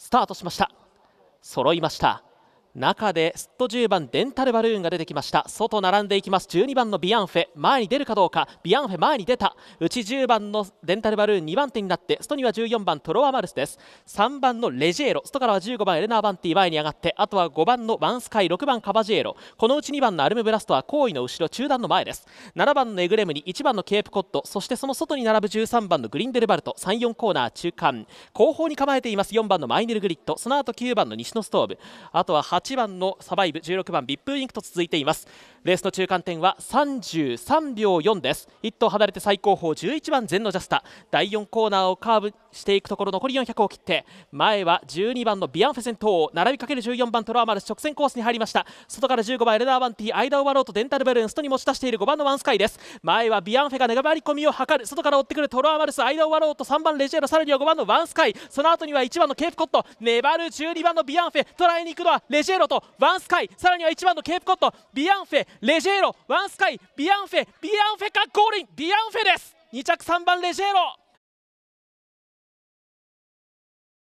スタートしました揃いました中でスット10番デンタルバルーンが出てきました外並んでいきます12番のビアンフェ前に出るかどうかビアンフェ前に出た内10番のデンタルバルーン2番手になってストには14番トロアマルスです3番のレジェーロストからは15番エレナー・バンティ前に上がってあとは5番のワンスカイ6番カバジエロこのうち2番のアルムブラストは後位の後ろ中段の前です7番のエグレムに1番のケープコットそしてその外に並ぶ13番のグリンデルバルト34コーナー中間後方に構えています4番のマイネル・グリッドその後9番の西のストーブあとは8 8番のサバイブ16番ビップインクと続いていますレースの中間点は33秒4です1頭離れて最高峰11番ゼンのジャスタ第4コーナーをカーブしていくところ残り400を切って前は12番のビアンフェ先頭並びかける14番トロアマルス直線コースに入りました外から15番エルダーバンティー間を割ろうとデンタルバルーンストに持ち出している5番のワンスカイです前はビアンフェが粘り込みを図る外から追ってくるトロアマルス間を割ろうと3番レジェロさらには5番のワンスカイその後には1番のケープコット粘る12番のビアンフェ捉えに行くのはレジェジェロとワンスカイさらには1番のケープコットビアンフェレジェロワンスカイビアンフェビアンフェかゴールインビアンフェです2着3番レジェロ